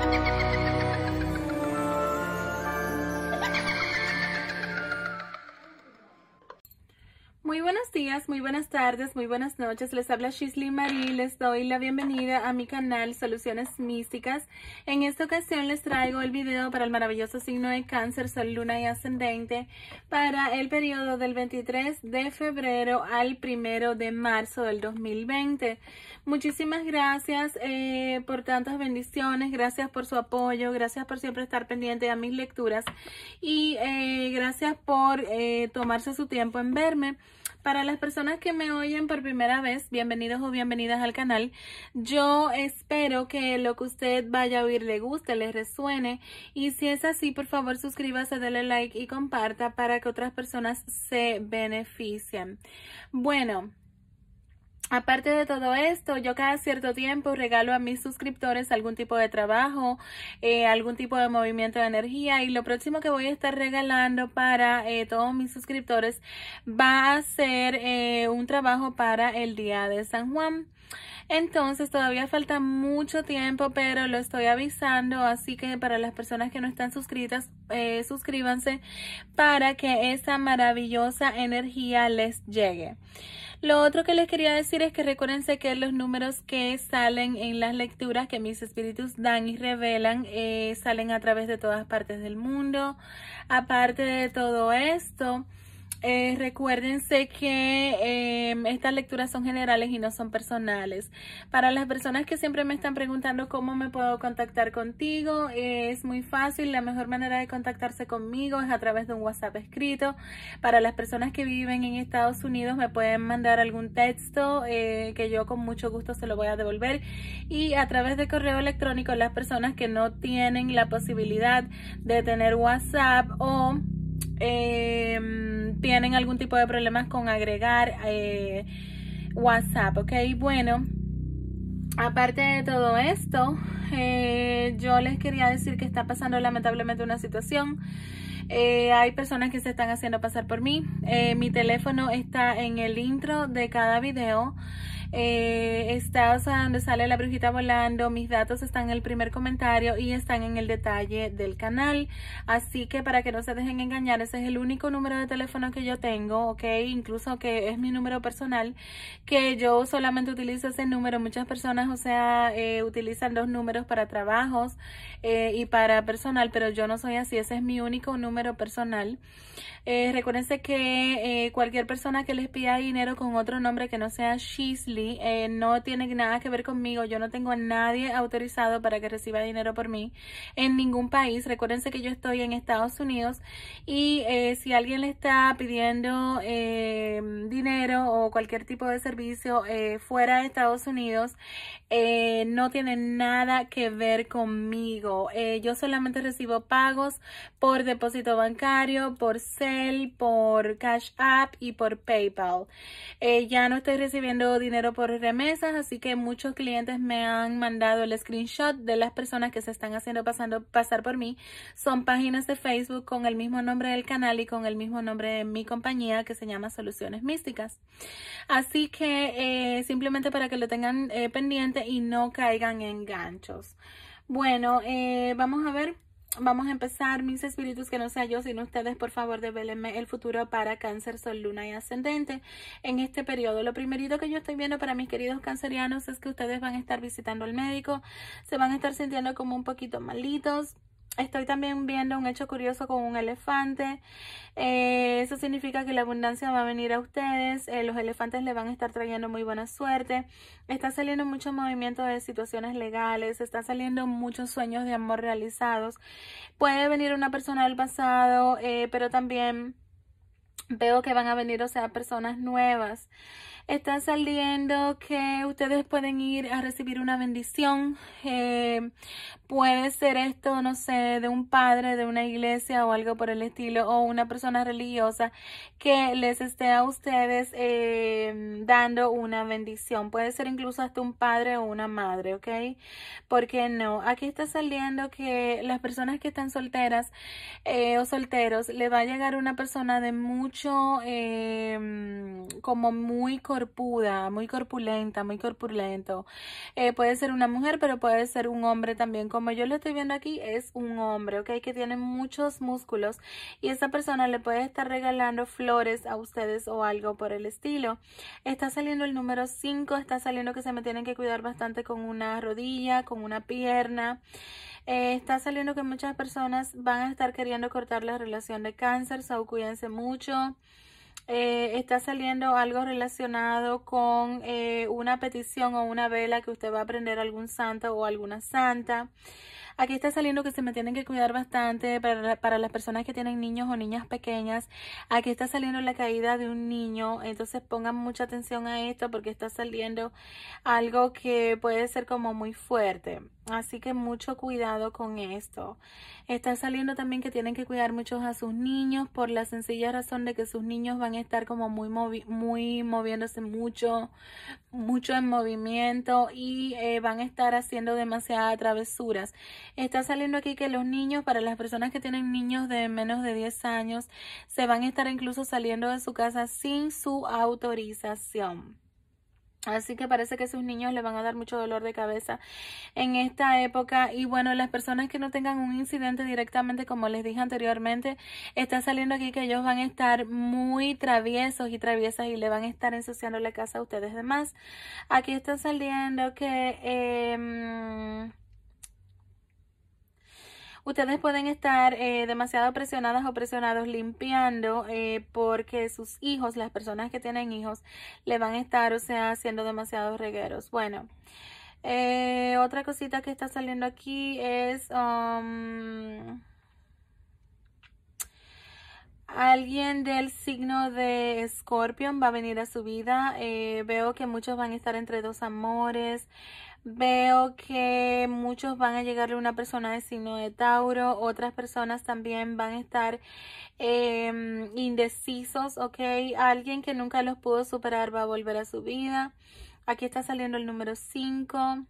ハハハハ Muy buenos días, muy buenas tardes, muy buenas noches. Les habla Shisley Marie. Les doy la bienvenida a mi canal Soluciones Místicas. En esta ocasión les traigo el video para el maravilloso signo de cáncer, sol, luna y ascendente para el periodo del 23 de febrero al 1 de marzo del 2020. Muchísimas gracias eh, por tantas bendiciones, gracias por su apoyo, gracias por siempre estar pendiente a mis lecturas y eh, gracias por eh, tomarse su tiempo en verme. Para las personas que me oyen por primera vez, bienvenidos o bienvenidas al canal. Yo espero que lo que usted vaya a oír le guste, le resuene. Y si es así, por favor suscríbase, dale like y comparta para que otras personas se beneficien. Bueno, Aparte de todo esto, yo cada cierto tiempo regalo a mis suscriptores algún tipo de trabajo, eh, algún tipo de movimiento de energía y lo próximo que voy a estar regalando para eh, todos mis suscriptores va a ser eh, un trabajo para el día de San Juan. Entonces todavía falta mucho tiempo, pero lo estoy avisando, así que para las personas que no están suscritas, eh, suscríbanse para que esa maravillosa energía les llegue. Lo otro que les quería decir es que recuérdense que los números que salen en las lecturas que mis espíritus dan y revelan eh, salen a través de todas partes del mundo. Aparte de todo esto, eh, recuérdense que eh, estas lecturas son generales y no son personales. Para las personas que siempre me están preguntando cómo me puedo contactar contigo, es muy fácil. La mejor manera de contactarse conmigo es a través de un WhatsApp escrito. Para las personas que viven en Estados Unidos, me pueden mandar algún texto eh, que yo con mucho gusto se lo voy a devolver. Y a través de correo electrónico, las personas que no tienen la posibilidad de tener WhatsApp o... Em, tienen algún tipo de problemas con agregar eh, WhatsApp, ¿ok? Bueno, aparte de todo esto, eh, yo les quería decir que está pasando lamentablemente una situación. Eh, hay personas que se están haciendo pasar por mí. mi teléfono está en el intro de cada video eh, estás donde sale la brujita volando, mis datos están en el primer comentario y están en el detalle del canal, así que para que no se dejen engañar, ese es el único número de teléfono que yo tengo, ok, incluso que es mi número personal, que yo solamente utilizo ese número, muchas personas, o sea, eh, utilizan dos números para trabajos eh, y para personal, pero yo no soy así, ese es mi único número personal. Eh, recuérdense que eh, cualquier persona que les pida dinero con otro nombre que no sea Shisley, eh, no tiene nada que ver conmigo. Yo no tengo a nadie autorizado para que reciba dinero por mí en ningún país. Recuérdense que yo estoy en Estados Unidos y eh, si alguien le está pidiendo eh, dinero o cualquier tipo de servicio fuera de Estados Unidos, no tiene nada que ver conmigo. yo solamente recibo pagos por depósito bancario, por Cell, por Cash App y por PayPal. ya no estoy recibiendo dinero por remesas, así que muchos clientes me han mandado el screenshot de las personas que se están haciendo pasando, pasar por mí. Son páginas de Facebook con el mismo nombre del canal y con el mismo nombre de mi compañía que se llama Soluciones Místicas. Así que eh, simplemente para que lo tengan eh, pendiente y no caigan en ganchos. Bueno, eh, vamos a ver. Vamos a empezar, mis espíritus, que no sea yo, sino ustedes, por favor, develenme el futuro para cáncer, sol, luna y ascendente en este periodo. Lo primerito que yo estoy viendo para mis queridos cancerianos es que ustedes van a estar visitando al médico, se van a estar sintiendo como un poquito malitos, Estoy también viendo un hecho curioso con un elefante. Eh, eso significa que la abundancia va a venir a ustedes. Eh, los elefantes le van a estar trayendo muy buena suerte. Está saliendo mucho movimiento de situaciones legales. Está saliendo muchos sueños de amor realizados. Puede venir una persona del pasado, eh, pero también Veo que van a venir, o sea, personas nuevas. Está saliendo que ustedes pueden ir a recibir una bendición. Eh, puede ser esto, no sé, de un padre, de una iglesia o algo por el estilo, o una persona religiosa que les esté a ustedes eh, dando una bendición. Puede ser incluso hasta un padre o una madre, ¿ok? Porque no? Aquí está saliendo que las personas que están solteras eh, o solteros, le va a llegar una persona de mucho mucho, em, como muy corpuda, muy corpulenta, muy corpulento. Eh, puede ser una mujer, pero puede ser un hombre también. Como yo lo estoy viendo aquí, es un hombre, ¿ok? Que tiene muchos músculos y esta persona le puede estar regalando flores a ustedes o algo por el estilo. Está saliendo el número 5, está saliendo que se me tienen que cuidar bastante con una rodilla, con una pierna. Eh, está saliendo que muchas personas van a estar queriendo cortar la relación de cáncer, so cuídense mucho. Eh, está saliendo algo relacionado con eh, una petición o una vela que usted va a prender a algún santo o alguna santa. Aquí está saliendo que se me tienen que cuidar bastante para, para, las personas que tienen niños o niñas pequeñas. Aquí está saliendo la caída de un niño, entonces pongan mucha atención a esto porque está saliendo algo que puede ser como muy fuerte. Así que mucho cuidado con esto. Está saliendo también que tienen que cuidar mucho a sus niños por la sencilla razón de que sus niños van a estar como muy, muy moviéndose mucho, mucho en movimiento y eh, van a estar haciendo demasiadas travesuras. Está saliendo aquí que los niños, para las personas que tienen niños de menos de 10 años, se van a estar incluso saliendo de su casa sin su autorización. Así que parece que sus niños le van a dar mucho dolor de cabeza en esta época. Y bueno, las personas que no tengan un incidente directamente, como les dije anteriormente, está saliendo aquí que ellos van a estar muy traviesos y traviesas y le van a estar ensuciando la casa a ustedes demás. Aquí está saliendo que... Eh, Ustedes pueden estar eh, demasiado presionadas o presionados limpiando eh, porque sus hijos, las personas que tienen hijos, le van a estar, o sea, haciendo demasiados regueros. Bueno, eh, otra cosita que está saliendo aquí es... Um, Alguien del signo de Scorpion va a venir a su vida. Eh, veo que muchos van a estar entre dos amores. Veo que muchos van a llegarle una persona de signo de Tauro. Otras personas también van a estar em, indecisos, ¿ok? Alguien que nunca los pudo superar va a volver a su vida. Aquí está saliendo el número 5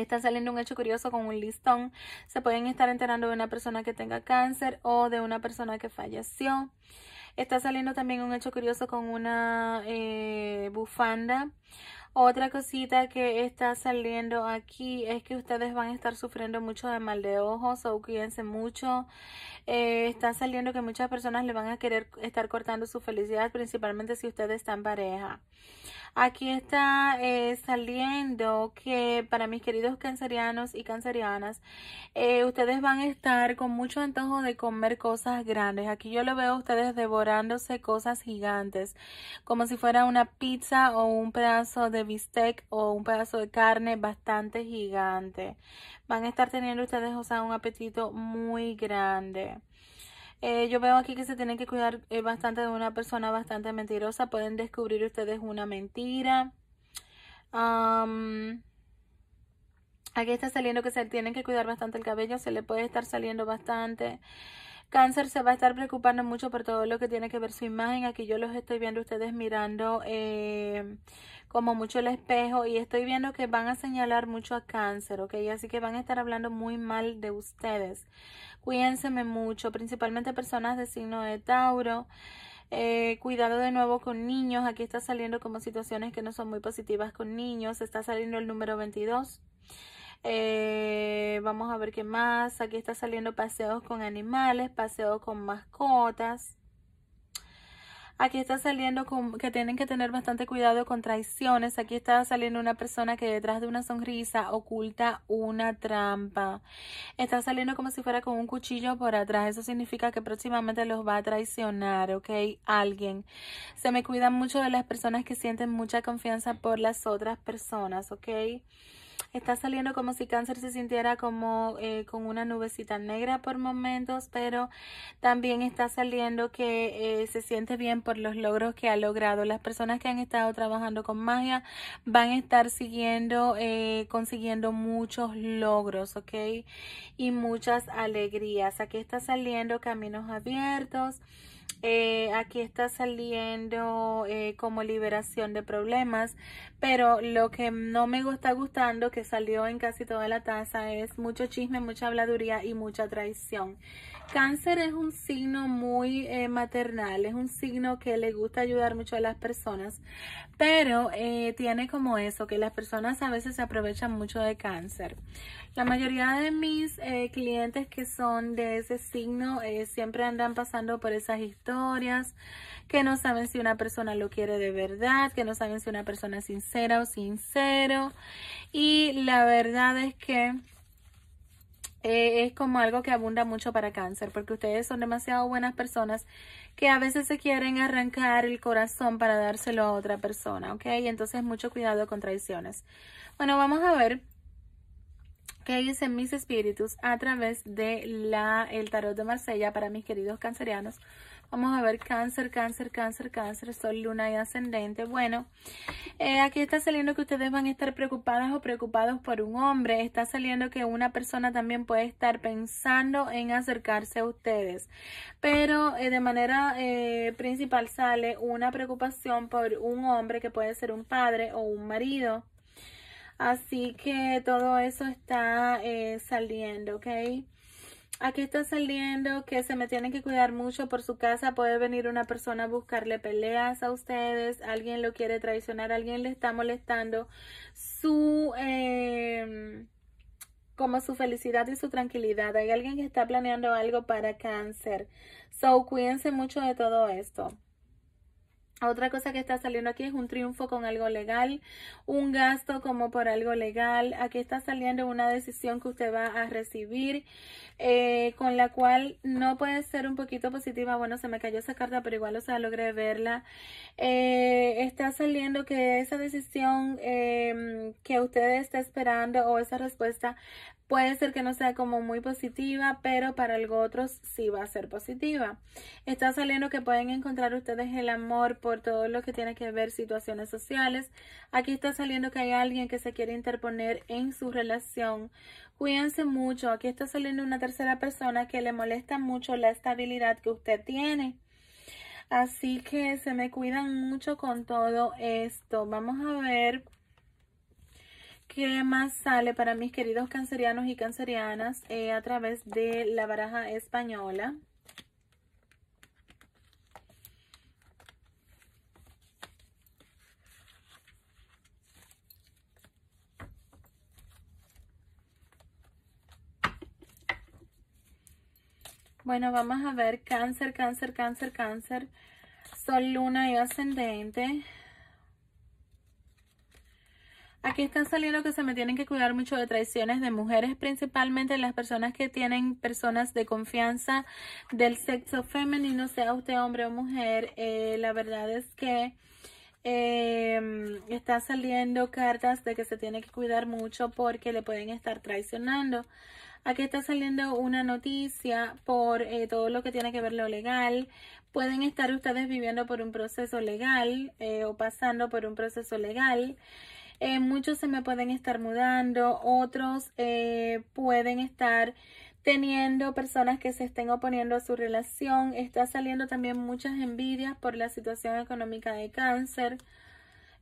está saliendo un hecho curioso con un listón. Se pueden estar enterando de una persona que tenga cáncer o de una persona que falleció. Está saliendo también un hecho curioso con una eh, bufanda otra cosita que está saliendo aquí es que ustedes van a estar sufriendo mucho de mal de ojos o cuídense mucho. Eh, está saliendo que muchas personas le van a querer estar cortando su felicidad, principalmente si ustedes están pareja. Aquí está eh, saliendo que para mis queridos cancerianos y cancerianas, eh, ustedes van a estar con mucho antojo de comer cosas grandes. Aquí yo lo veo a ustedes devorándose cosas gigantes, como si fuera una pizza o un pedazo de bistec o un pedazo de carne bastante gigante. Van a estar teniendo ustedes, o sea, un apetito muy grande. Eh, yo veo aquí que se tienen que cuidar eh, bastante de una persona bastante mentirosa. Pueden descubrir ustedes una mentira. aquí está saliendo que se tienen que cuidar bastante el cabello. Se le puede estar saliendo bastante. Cáncer se va a estar preocupando mucho por todo lo que tiene que ver su imagen. Aquí yo los estoy viendo ustedes mirando eh, como mucho el espejo y estoy viendo que van a señalar mucho a cáncer, ¿ok? Así que van a estar hablando muy mal de ustedes. Cuídense mucho, principalmente personas de signo de Tauro. Eh, cuidado de nuevo con niños. Aquí está saliendo como situaciones que no son muy positivas con niños. Está saliendo el número 22. Eh, vamos a ver qué más. Aquí está saliendo paseos con animales, paseos con mascotas. Aquí está saliendo que tienen que tener bastante cuidado con traiciones. Aquí está saliendo una persona que detrás de una sonrisa oculta una trampa. Está saliendo como si fuera con un cuchillo por atrás. Eso significa que próximamente los va a traicionar, ¿ok? Alguien. Se me cuidan mucho de las personas que sienten mucha confianza por las otras personas, ¿ok? Está saliendo como si cáncer se sintiera como eh, con una nubecita negra por momentos, pero también está saliendo que eh, se siente bien por los logros que ha logrado. Las personas que han estado trabajando con magia van a estar siguiendo, eh, consiguiendo muchos logros, ¿ok? Y muchas alegrías. Aquí está saliendo caminos abiertos. aquí está saliendo como liberación de problemas, pero lo que no me gusta gustando, que salió en casi toda la taza, es mucho chisme, mucha habladuría y mucha traición. Cáncer es un signo muy eh, maternal, es un signo que le gusta ayudar mucho a las personas, pero eh, tiene como eso, que las personas a veces se aprovechan mucho de cáncer. La mayoría de mis eh, clientes que son de ese signo siempre andan pasando por esas historias, que no saben si una persona lo quiere de verdad, que no saben si una persona es sincera sincero. Y la verdad es que eh, es como algo que abunda mucho para cáncer, porque ustedes son demasiado buenas personas que a veces se quieren arrancar el corazón para dárselo a otra persona, ¿ok? Entonces mucho cuidado con traiciones. Bueno, vamos a ver que dicen mis espíritus a través de la el tarot de Marsella para mis queridos cancerianos. Vamos a ver cáncer, cáncer, cáncer, cáncer, sol, luna y ascendente. Bueno, eh, aquí está saliendo que ustedes van a estar preocupadas o preocupados por un hombre. Está saliendo que una persona también puede estar pensando en acercarse a ustedes. Pero eh, de manera eh, principal sale una preocupación por un hombre que puede ser un padre o un marido. Así que todo eso está eh, saliendo, ¿ok? Aquí está saliendo que se me tienen que cuidar mucho por su casa. Puede venir una persona a buscarle peleas a ustedes. Alguien lo quiere traicionar. Alguien le está molestando su... Eh, como su felicidad y su tranquilidad. Hay alguien que está planeando algo para cáncer. So, cuídense mucho de todo esto. Otra cosa que está saliendo aquí es un triunfo con algo legal, un gasto como por algo legal. Aquí está saliendo una decisión que usted va a recibir, eh, con la cual no puede ser un poquito positiva. Bueno, se me cayó esa carta, pero igual, o sea, logré verla. Eh, está saliendo que esa decisión eh, que usted está esperando o esa respuesta puede ser que no sea como muy positiva, pero para algo otros sí va a ser positiva. Está saliendo que pueden encontrar ustedes el amor por todo lo que tiene que ver situaciones sociales. Aquí está saliendo que hay alguien que se quiere interponer en su relación. Cuídense mucho. Aquí está saliendo una tercera persona que le molesta mucho la estabilidad que usted tiene. Así que se me cuidan mucho con todo esto. Vamos a ver qué más sale para mis queridos cancerianos y cancerianas eh, a través de la baraja española. Bueno, vamos a ver cáncer, cáncer, cáncer, cáncer, sol, luna y ascendente. Aquí están saliendo que se me tienen que cuidar mucho de traiciones de mujeres, principalmente las personas que tienen personas de confianza del sexo femenino, sea usted hombre o mujer. Eh, la verdad es que... Em, está saliendo cartas de que se tiene que cuidar mucho porque le pueden estar traicionando. Aquí está saliendo una noticia por eh, todo lo que tiene que ver lo legal. Pueden estar ustedes viviendo por un proceso legal eh, o pasando por un proceso legal. Eh, muchos se me pueden estar mudando, otros eh, pueden estar teniendo personas que se estén oponiendo a su relación, está saliendo también muchas envidias por la situación económica de cáncer,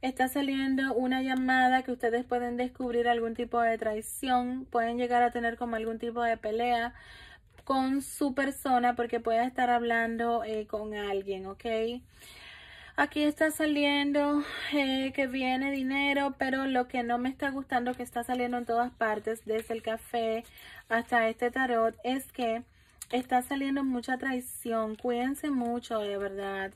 está saliendo una llamada que ustedes pueden descubrir algún tipo de traición, pueden llegar a tener como algún tipo de pelea con su persona porque puede estar hablando eh, con alguien, ¿ok? aquí está saliendo eh, que viene dinero, pero lo que no me está gustando que está saliendo en todas partes, desde el café hasta este tarot, es que está saliendo mucha traición. Cuídense mucho, de verdad.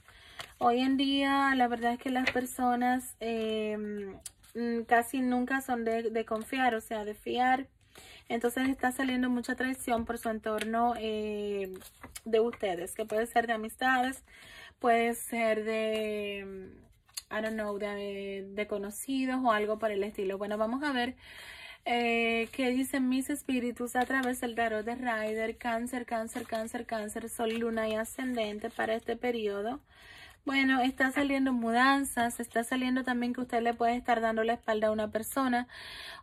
Hoy en día, la verdad es que las personas em, mm, casi nunca son de, confiar, o sea, de fiar. Entonces está saliendo mucha traición por su entorno eh, de ustedes, que puede ser de amistades, puede ser de, mm, I don't know, de, conocidos o algo por el estilo. Bueno, vamos a ver eh, ¿Qué dicen mis espíritus a través del tarot de Rider, cáncer, cáncer, cáncer, cáncer, sol, luna y ascendente para este periodo. Bueno, está saliendo mudanzas, está saliendo también que usted le puede estar dando la espalda a una persona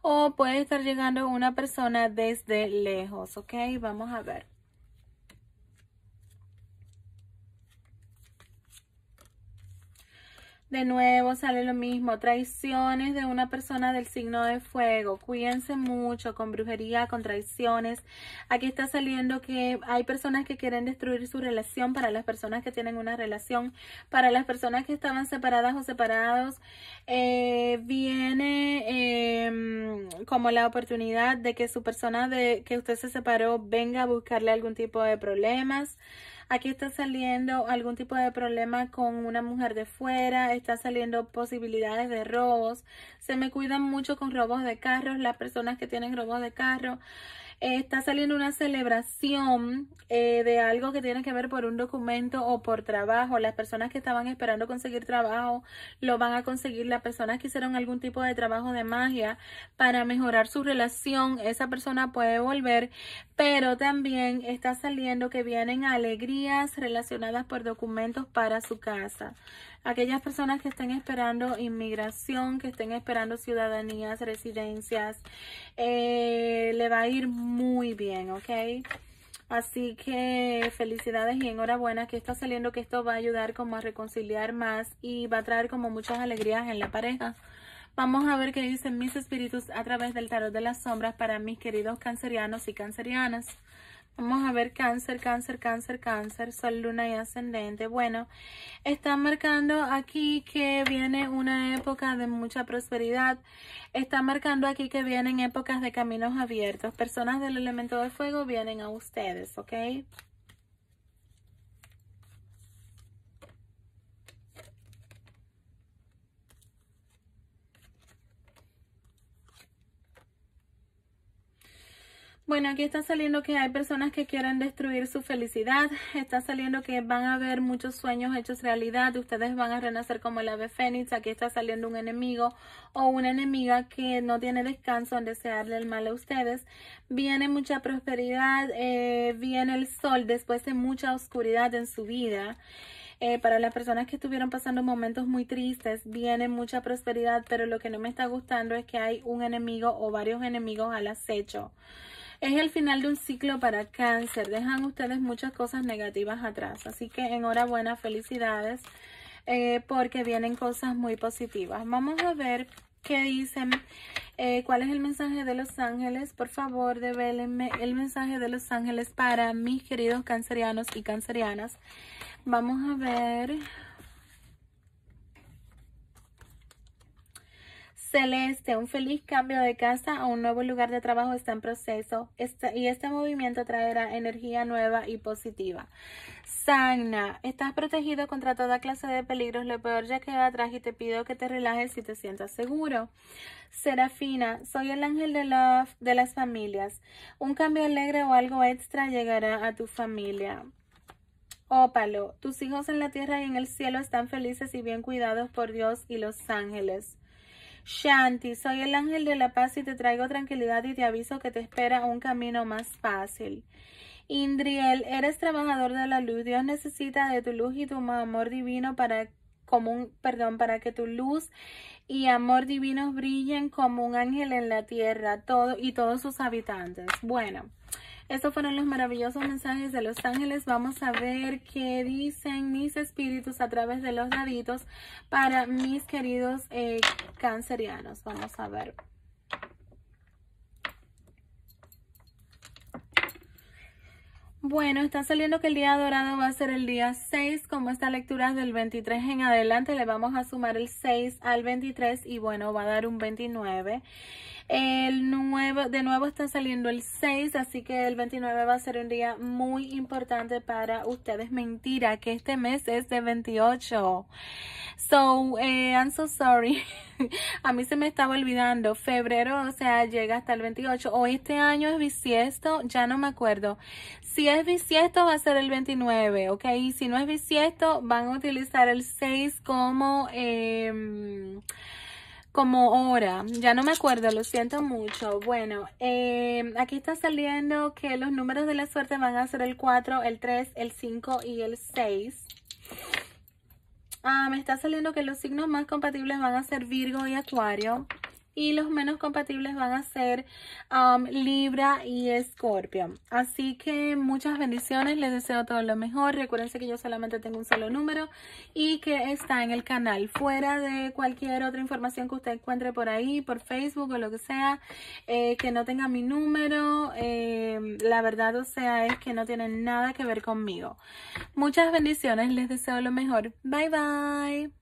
o puede estar llegando una persona desde lejos, ¿ok? Vamos a ver. De nuevo sale lo mismo, traiciones de una persona del signo de fuego. Cuídense mucho con brujería, con traiciones. Aquí está saliendo que hay personas que quieren destruir su relación para las personas que tienen una relación, para las personas que estaban separadas o separados. Eh, viene em, como la oportunidad de que su persona de que usted se separó venga a buscarle algún tipo de problemas. Aquí está saliendo algún tipo de problema con una mujer de fuera, está saliendo posibilidades de robos. Se me cuidan mucho con robos de carros, las personas que tienen robos de carros está saliendo una celebración eh, de algo que tiene que ver por un documento o por trabajo. Las personas que estaban esperando conseguir trabajo lo van a conseguir. Las personas que hicieron algún tipo de trabajo de magia para mejorar su relación, esa persona puede volver. Pero también está saliendo que vienen alegrías relacionadas por documentos para su casa aquellas personas que estén esperando inmigración, que estén esperando ciudadanías, residencias, eh, le va a ir muy bien, ¿ok? Así que felicidades y enhorabuena que está saliendo, que esto va a ayudar como a reconciliar más y va a traer como muchas alegrías en la pareja. Vamos a ver qué dicen mis espíritus a través del tarot de las sombras para mis queridos cancerianos y cancerianas. Vamos a ver cáncer, cáncer, cáncer, cáncer, sol, luna y ascendente. Bueno, están marcando aquí que viene una época de mucha prosperidad. Está marcando aquí que vienen épocas de caminos abiertos. Personas del elemento de fuego vienen a ustedes, ¿ok? Bueno, aquí está saliendo que hay personas que quieren destruir su felicidad. Está saliendo que van a haber muchos sueños hechos realidad. Ustedes van a renacer como el ave fénix. Aquí está saliendo un enemigo o una enemiga que no tiene descanso en desearle el mal a ustedes. Viene mucha prosperidad. Eh, viene el sol después de mucha oscuridad en su vida. Eh, para las personas que estuvieron pasando momentos muy tristes, viene mucha prosperidad, pero lo que no me está gustando es que hay un enemigo o varios enemigos al acecho. Es el final de un ciclo para cáncer. Dejan ustedes muchas cosas negativas atrás. Así que enhorabuena, felicidades, eh, porque vienen cosas muy positivas. Vamos a ver qué dicen, eh, cuál es el mensaje de los ángeles. Por favor, develenme el mensaje de los ángeles para mis queridos cancerianos y cancerianas. Vamos a ver... Celeste, un feliz cambio de casa a un nuevo lugar de trabajo está en proceso y este movimiento traerá energía nueva y positiva. Sagna, estás protegido contra toda clase de peligros, lo peor ya queda atrás y te pido que te relajes y te sientas seguro. Serafina, soy el ángel de, de las familias. Un cambio alegre o algo extra llegará a tu familia. Ópalo, tus hijos en la tierra y en el cielo están felices y bien cuidados por Dios y los ángeles. Shanti, soy el ángel de la paz y te traigo tranquilidad y te aviso que te espera un camino más fácil. Indriel, eres trabajador de la luz. Dios necesita de tu luz y tu amor divino para un perdón, para que tu luz y amor divino brillen como un ángel en la tierra, todo y todos sus habitantes. Bueno, estos fueron los maravillosos mensajes de los ángeles. Vamos a ver qué dicen mis espíritus a través de los daditos para mis queridos eh, cancerianos. Vamos a ver. Bueno, está saliendo que el día dorado va a ser el día 6, como esta lectura es del 23 en adelante, le vamos a sumar el 6 al 23 y bueno, va a dar un 29. El nuevo, de nuevo está saliendo el 6, así que el 29 va a ser un día muy importante para ustedes. Mentira, que este mes es de 28. So, eh, I'm so sorry. a mí se me estaba olvidando. Febrero, o sea, llega hasta el 28. O este año es bisiesto, ya no me acuerdo. Si es bisiesto, va a ser el 29, ¿ok? Si no es bisiesto, van a utilizar el 6 como, em, como hora. Ya no me acuerdo, lo siento mucho. Bueno, em, aquí está saliendo que los números de la suerte van a ser el 4, el 3, el 5 y el 6. Ah, me está saliendo que los signos más compatibles van a ser Virgo y Acuario y los menos compatibles van a ser um, Libra y Escorpio. Así que muchas bendiciones, les deseo todo lo mejor. Recuérdense que yo solamente tengo un solo número y que está en el canal. Fuera de cualquier otra información que usted encuentre por ahí, por Facebook o lo que sea, eh, que no tenga mi número, em, la verdad o sea es que no tiene nada que ver conmigo. Muchas bendiciones, les deseo lo mejor. Bye bye.